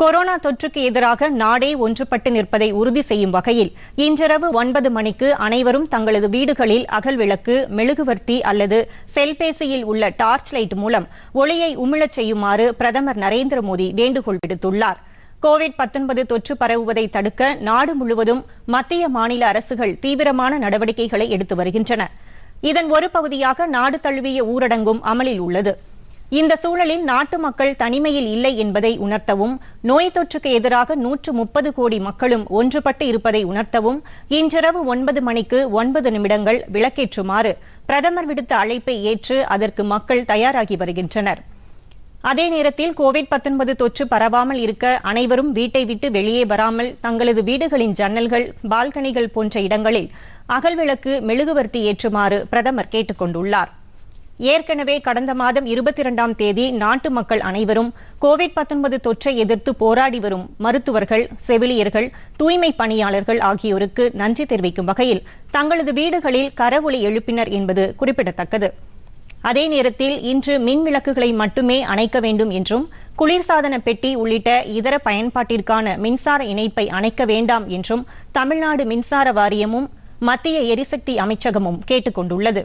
corona தொற்றுக்கு எதிராக நாடே ஒன்றுபட்டு நிற்பதை உறுதி செய்யும் வகையில் இன்றிரவு ஒன்பது மணிக்கு அனைவரும் தங்களது வீடுகளில் அகல்விளக்கு மெழுகுவர்த்தி அல்லது செல்பேசியில் உள்ள டார்ச் லைட் மூலம் ஒளியை உமிழச் செய்யுமாறு பிரதமர் நரேந்திர மோடி வேண்டுகோள் விடுத்துள்ளார் கோவிட் தொற்று பரவுவதை தடுக்க நாடு முழுவதும் மத்திய மாநில அரசுகள் தீவிரமான நடவடிக்கைகளை எடுத்து வருகின்றன இதன் ஒரு பகுதியாக நாடு தழுவிய ஊரடங்கும் அமலில் உள்ளது இந்த சூழலில் நாட்டு மக்கள் தனிமையில் இல்லை என்பதை உணர்த்தவும் நோய் தொற்றுக்கு எதிராக நூற்று முப்பது கோடி மக்களும் ஒன்றுபட்டு இருப்பதை உணர்த்தவும் இன்றிரவு ஒன்பது மணிக்கு ஒன்பது நிமிடங்கள் விளக்கேற்றுமாறு பிரதமர் விடுத்த அழைப்பை ஏற்று அதற்கு மக்கள் தயாராகி வருகின்றனர் அதே நேரத்தில் கோவிட் பத்தொன்பது தொற்று பரவாமல் இருக்க அனைவரும் வீட்டை விட்டு வெளியே வராமல் தங்களது வீடுகளின் ஜன்னல்கள் பால்கனிகள் போன்ற இடங்களில் அகல்விளக்கு மெழுகுவர்த்தி ஏற்றுமாறு பிரதமர் கேட்டுக் கொண்டுள்ளாா் ஏற்கனவே கடந்த மாதம் இருபத்தி இரண்டாம் தேதி நாட்டு மக்கள் அனைவரும் கோவிட் தொற்றை எதிர்த்து போராடி வரும் மருத்துவர்கள் செவிலியர்கள் தூய்மை பணியாளர்கள் ஆகியோருக்கு நன்றி தெரிவிக்கும் வகையில் தங்களது வீடுகளில் கரவொலி எழுப்பினர் என்பது குறிப்பிடத்தக்கது அதே நேரத்தில் இன்று மின் விளக்குகளை மட்டுமே அணைக்க வேண்டும் என்றும் குளிர்சாதன பெட்டி உள்ளிட்ட இதர பயன்பாட்டிற்கான மின்சார இணைப்பை அணைக்க வேண்டாம் என்றும் தமிழ்நாடு மின்சார வாரியமும் மத்திய எரிசக்தி அமைச்சகமும் கேட்டுக் கொண்டுள்ளது